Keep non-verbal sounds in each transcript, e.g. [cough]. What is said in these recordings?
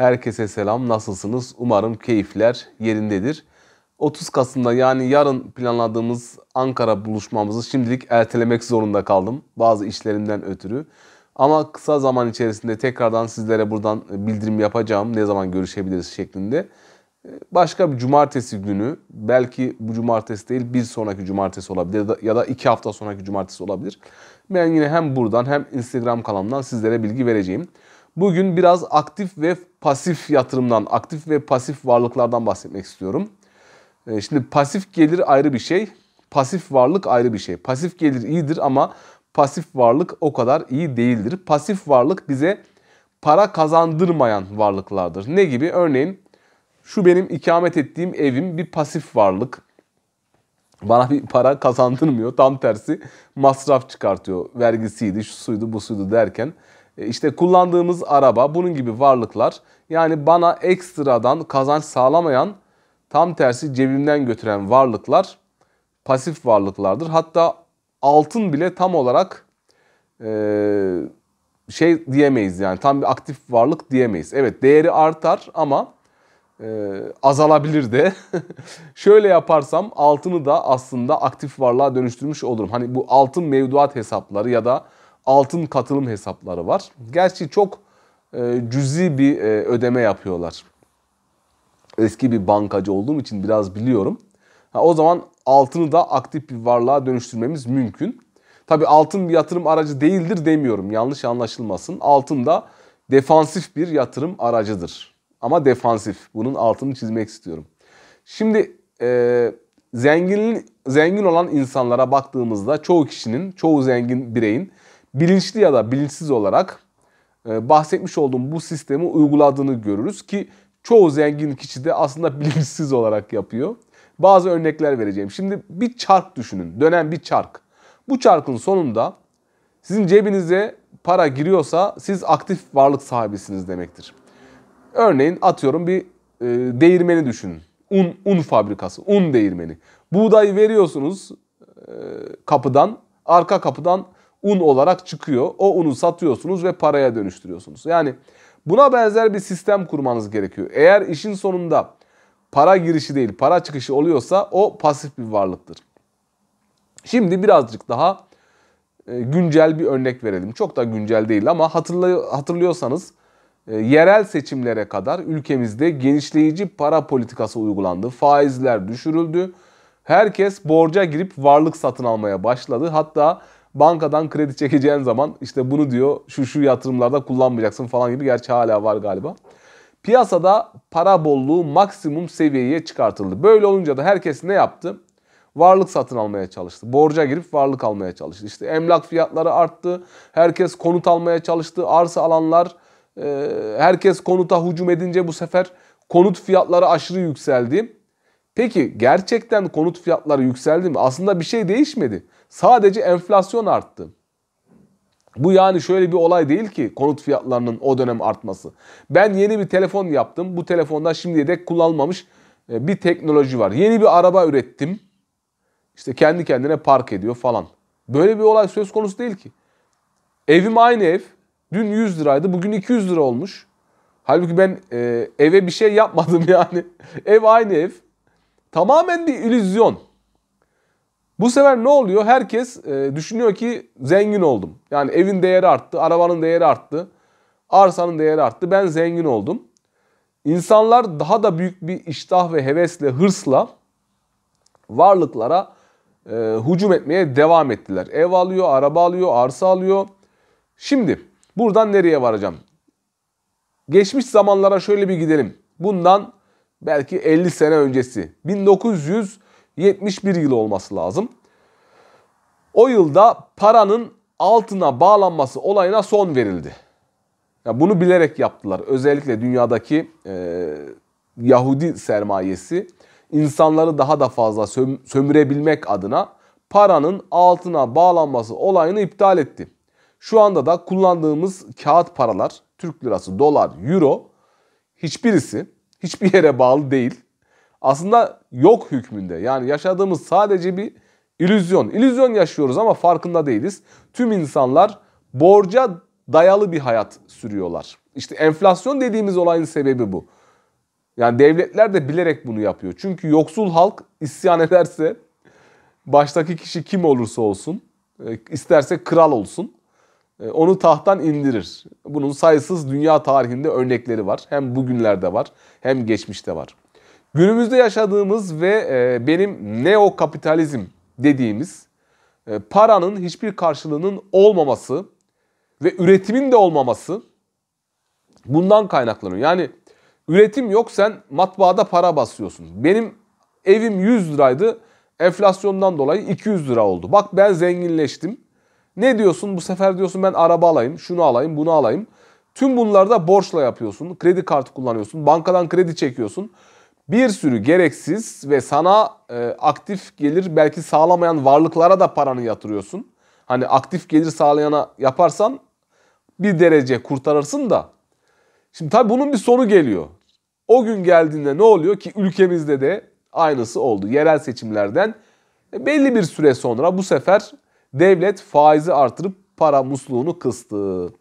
Herkese selam. Nasılsınız? Umarım keyifler yerindedir. 30 Kasım'da yani yarın planladığımız Ankara buluşmamızı şimdilik ertelemek zorunda kaldım. Bazı işlerimden ötürü. Ama kısa zaman içerisinde tekrardan sizlere buradan e, bildirim yapacağım. Ne zaman görüşebiliriz şeklinde. E, başka bir cumartesi günü belki bu cumartesi değil bir sonraki cumartesi olabilir ya da iki hafta sonraki cumartesi olabilir. Ben yine hem buradan hem Instagram kanalımdan sizlere bilgi vereceğim. Bugün biraz aktif ve pasif yatırımdan, aktif ve pasif varlıklardan bahsetmek istiyorum. Ee, şimdi pasif gelir ayrı bir şey, pasif varlık ayrı bir şey. Pasif gelir iyidir ama pasif varlık o kadar iyi değildir. Pasif varlık bize para kazandırmayan varlıklardır. Ne gibi? Örneğin şu benim ikamet ettiğim evim bir pasif varlık. Bana bir para kazandırmıyor. Tam tersi masraf çıkartıyor. Vergisiydi, şu suydu, bu suydu derken e, işte kullandığımız araba, bunun gibi varlıklar yani bana ekstradan kazanç sağlamayan tam tersi cebimden götüren varlıklar pasif varlıklardır. Hatta altın bile tam olarak e, şey diyemeyiz yani tam bir aktif varlık diyemeyiz. Evet değeri artar ama e, azalabilir de. [laughs] Şöyle yaparsam altını da aslında aktif varlığa dönüştürmüş olurum. Hani bu altın mevduat hesapları ya da altın katılım hesapları var. Gerçi çok e, cüzi bir e, ödeme yapıyorlar. Eski bir bankacı olduğum için biraz biliyorum. Ha, o zaman altını da aktif bir varlığa dönüştürmemiz mümkün. Tabi altın bir yatırım aracı değildir demiyorum. Yanlış anlaşılmasın. Altın da defansif bir yatırım aracıdır. Ama defansif. Bunun altını çizmek istiyorum. Şimdi e, zengin, zengin olan insanlara baktığımızda çoğu kişinin, çoğu zengin bireyin bilinçli ya da bilinçsiz olarak e, bahsetmiş olduğum bu sistemi uyguladığını görürüz ki çoğu zengin kişi de aslında [laughs] bilinçsiz olarak yapıyor. Bazı örnekler vereceğim. Şimdi bir çark düşünün. Dönen bir çark. Bu çarkın sonunda sizin cebinize para giriyorsa siz aktif varlık sahibisiniz demektir. Örneğin atıyorum bir e, değirmeni düşünün. Un, un fabrikası, un değirmeni. Buğdayı veriyorsunuz e, kapıdan, arka kapıdan un olarak çıkıyor. O unu satıyorsunuz ve paraya dönüştürüyorsunuz. Yani buna benzer bir sistem kurmanız gerekiyor. Eğer işin sonunda para girişi değil para çıkışı oluyorsa o pasif bir varlıktır. Şimdi birazcık daha e, güncel bir örnek verelim. Çok da güncel değil ama hatırlıyorsanız e, yerel seçimlere kadar ülkemizde genişleyici para politikası uygulandı. Faizler düşürüldü. Herkes borca girip varlık satın almaya başladı. Hatta bankadan kredi çekeceğin zaman işte bunu diyor şu şu yatırımlarda kullanmayacaksın falan gibi gerçi hala var galiba. Piyasada para bolluğu maksimum seviyeye çıkartıldı. Böyle olunca da herkes ne yaptı? Varlık satın almaya çalıştı. Borca girip varlık almaya çalıştı. İşte emlak fiyatları arttı. Herkes konut almaya çalıştı. Arsa alanlar e, herkes konuta hücum edince bu sefer konut fiyatları aşırı yükseldi. Peki gerçekten konut fiyatları yükseldi mi? Aslında bir şey değişmedi. Sadece enflasyon arttı. Bu yani şöyle bir olay değil ki konut fiyatlarının o dönem artması. Ben yeni bir telefon yaptım. Bu telefonda şimdiye dek kullanılmamış e, bir teknoloji var. Yeni bir araba ürettim. İşte kendi kendine park ediyor falan. Böyle bir olay söz konusu değil ki. Evim aynı ev. Dün 100 liraydı. Bugün 200 lira olmuş. Halbuki ben e, eve bir şey yapmadım [laughs] yani. ev aynı ev. Tamamen bir illüzyon. Bu sefer ne oluyor? Herkes e, düşünüyor ki zengin oldum. Yani evin değeri arttı, arabanın değeri arttı, arsanın değeri arttı. Ben zengin oldum. İnsanlar daha da büyük bir iştah ve hevesle, hırsla varlıklara e, hücum etmeye devam ettiler. Ev alıyor, araba alıyor, arsa alıyor. Şimdi buradan nereye varacağım? Geçmiş zamanlara şöyle bir gidelim. Bundan belki 50 sene öncesi 1971 yılı olması lazım. O yılda paranın altına bağlanması olayına son verildi. Ya bunu bilerek yaptılar. Özellikle dünyadaki e, Yahudi sermayesi insanları daha da fazla söm sömürebilmek adına paranın altına bağlanması olayını iptal etti. Şu anda da kullandığımız kağıt paralar, Türk lirası, dolar, euro hiçbirisi Hiçbir yere bağlı değil. Aslında yok hükmünde. Yani yaşadığımız sadece bir illüzyon. İllüzyon yaşıyoruz ama farkında değiliz. Tüm insanlar borca dayalı bir hayat sürüyorlar. İşte enflasyon dediğimiz olayın sebebi bu. Yani devletler de bilerek bunu yapıyor. Çünkü yoksul halk isyan ederse baştaki kişi kim olursa olsun, e, isterse kral olsun. E, onu tahttan indirir. Bunun sayısız dünya tarihinde örnekleri var. Hem bugünlerde var hem geçmişte var. Günümüzde yaşadığımız ve e, benim neo kapitalizm dediğimiz e, paranın hiçbir karşılığının olmaması ve üretimin de olmaması bundan kaynaklanıyor. Yani üretim yok sen matbaada para basıyorsun. Benim evim 100 liraydı enflasyondan dolayı 200 lira oldu. Bak ben zenginleştim ne diyorsun? Bu sefer diyorsun ben araba alayım, şunu alayım, bunu alayım. Tüm bunları da borçla yapıyorsun. Kredi kartı kullanıyorsun. Bankadan kredi çekiyorsun. Bir sürü gereksiz ve sana e, aktif gelir belki sağlamayan varlıklara da paranı yatırıyorsun. Hani aktif gelir sağlayana yaparsan bir derece kurtarırsın da. Şimdi tabii bunun bir sonu geliyor. O gün geldiğinde ne oluyor ki ülkemizde de aynısı oldu. Yerel seçimlerden e, belli bir süre sonra bu sefer devlet faizi artırıp para musluğunu kıstı.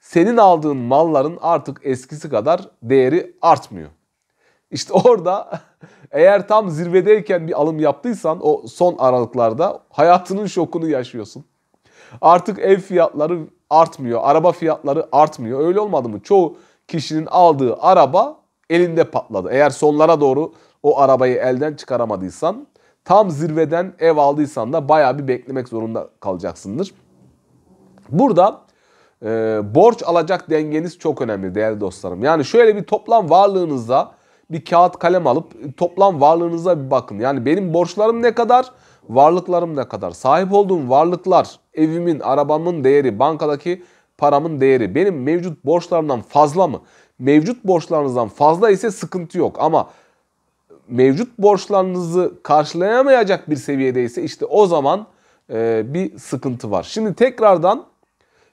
Senin aldığın malların artık eskisi kadar değeri artmıyor. İşte [laughs] orada eğer tam zirvedeyken bir alım yaptıysan o son aralıklarda hayatının şokunu yaşıyorsun. Artık ev fiyatları artmıyor, araba fiyatları artmıyor. Öyle olmadı mı? Çoğu kişinin aldığı araba elinde patladı. Eğer sonlara doğru o arabayı elden çıkaramadıysan tam zirveden ev aldıysan da baya bir beklemek zorunda kalacaksındır. Burada e, borç alacak dengeniz çok önemli değerli dostlarım. Yani şöyle bir toplam varlığınıza bir kağıt kalem alıp e, toplam varlığınıza bir bakın. Yani benim borçlarım ne kadar, varlıklarım ne kadar. Sahip olduğum varlıklar, evimin, arabamın değeri, bankadaki paramın değeri benim mevcut borçlarımdan fazla mı? Mevcut borçlarınızdan fazla ise sıkıntı yok ama mevcut borçlarınızı karşılayamayacak bir seviyedeyse işte o zaman e, bir sıkıntı var. Şimdi tekrardan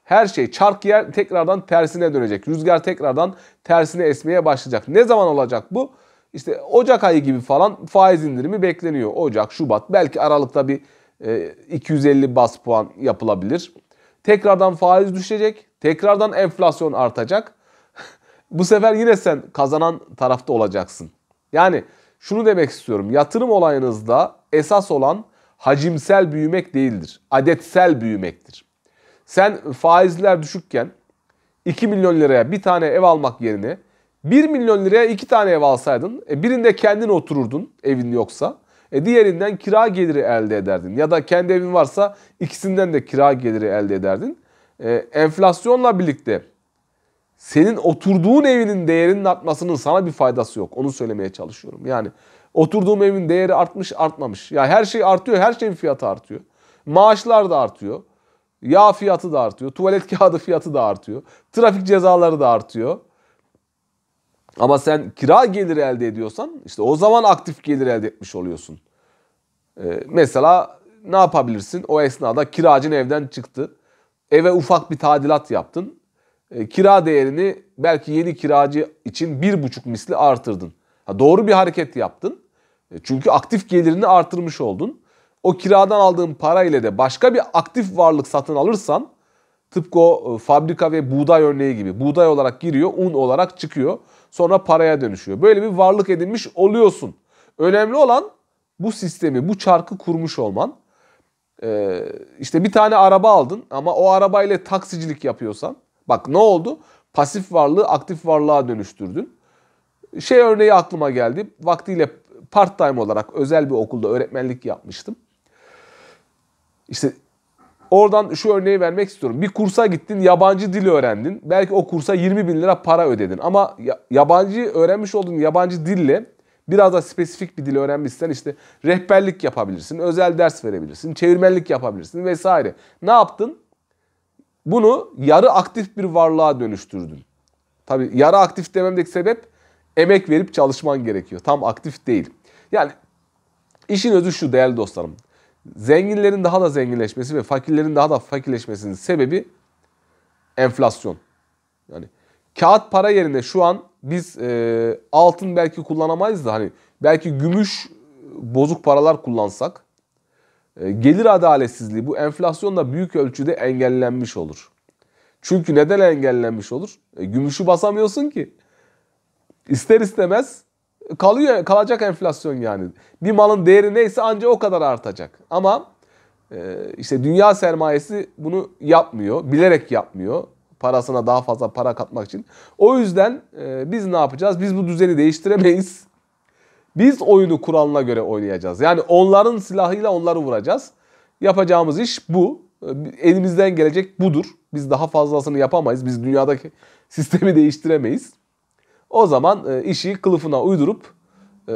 her şey çark yer tekrardan tersine dönecek. Rüzgar tekrardan tersine esmeye başlayacak. Ne zaman olacak bu? İşte Ocak ayı gibi falan faiz indirimi bekleniyor. Ocak, Şubat belki Aralık'ta bir e, 250 bas puan yapılabilir. Tekrardan faiz düşecek. Tekrardan enflasyon artacak. [laughs] bu sefer yine sen kazanan tarafta olacaksın. Yani şunu demek istiyorum. Yatırım olayınızda esas olan hacimsel büyümek değildir. Adetsel büyümektir. Sen faizler düşükken 2 milyon liraya bir tane ev almak yerine 1 milyon liraya 2 tane ev alsaydın, e, birinde kendin otururdun evin yoksa. E, diğerinden kira geliri elde ederdin. Ya da kendi evin varsa ikisinden de kira geliri elde ederdin. E, enflasyonla birlikte senin oturduğun evinin değerinin artmasının sana bir faydası yok. Onu söylemeye çalışıyorum. Yani oturduğum evin değeri artmış artmamış. Ya yani her şey artıyor, her şeyin fiyatı artıyor. Maaşlar da artıyor. Yağ fiyatı da artıyor. Tuvalet [laughs] kağıdı fiyatı da artıyor. Trafik cezaları da artıyor. Ama sen kira geliri elde ediyorsan işte o zaman aktif gelir elde etmiş oluyorsun. Ee, mesela ne yapabilirsin? O esnada kiracın evden çıktı. Eve ufak bir tadilat yaptın. E, kira değerini belki yeni kiracı için bir buçuk misli artırdın. Ha, doğru bir hareket yaptın. E, çünkü aktif gelirini artırmış oldun. O kiradan aldığın parayla de başka bir aktif varlık satın alırsan tıpkı o e, fabrika ve buğday örneği gibi buğday olarak giriyor, un olarak çıkıyor. Sonra paraya dönüşüyor. Böyle bir varlık edinmiş oluyorsun. Önemli olan bu sistemi, bu çarkı kurmuş olman. Ee, işte bir tane araba aldın ama o arabayla taksicilik yapıyorsan Bak ne oldu? Pasif varlığı aktif varlığa dönüştürdün. Şey örneği aklıma geldi. Vaktiyle part time olarak özel bir okulda öğretmenlik yapmıştım. İşte oradan şu örneği vermek istiyorum. Bir kursa gittin, yabancı dil öğrendin. Belki o kursa 20 bin lira para ödedin. Ama yabancı öğrenmiş olduğun yabancı dille biraz da spesifik bir dil öğrenmişsen işte rehberlik yapabilirsin, özel ders verebilirsin, çevirmenlik yapabilirsin vesaire. Ne yaptın? Bunu yarı aktif bir varlığa dönüştürdün. Tabi yarı aktif dememdeki sebep emek verip çalışman gerekiyor. Tam aktif değil. Yani işin özü şu değerli dostlarım. Zenginlerin daha da zenginleşmesi ve fakirlerin daha da fakirleşmesinin sebebi enflasyon. Yani kağıt para yerine şu an biz e, altın belki kullanamayız da hani belki gümüş e, bozuk paralar kullansak ee, gelir adaletsizliği bu enflasyonla büyük ölçüde engellenmiş olur. Çünkü neden engellenmiş olur? E, gümüşü basamıyorsun ki. İster istemez kalıyor kalacak enflasyon yani. Bir malın değeri neyse ancak o kadar artacak. Ama e, işte dünya sermayesi bunu yapmıyor, bilerek yapmıyor. Parasına daha fazla para katmak için. O yüzden e, biz ne yapacağız? Biz bu düzeni değiştiremeyiz. Biz oyunu kuralına göre oynayacağız. Yani onların silahıyla onları vuracağız. Yapacağımız iş bu. Ee, elimizden gelecek budur. Biz daha fazlasını yapamayız. Biz dünyadaki [laughs] sistemi değiştiremeyiz. O zaman e, işi kılıfına uydurup e,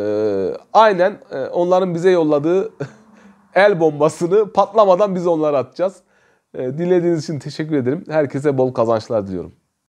aynen e, onların bize yolladığı [laughs] el bombasını patlamadan biz onlara atacağız. Dinlediğiniz için teşekkür ederim. Herkese bol kazançlar diliyorum.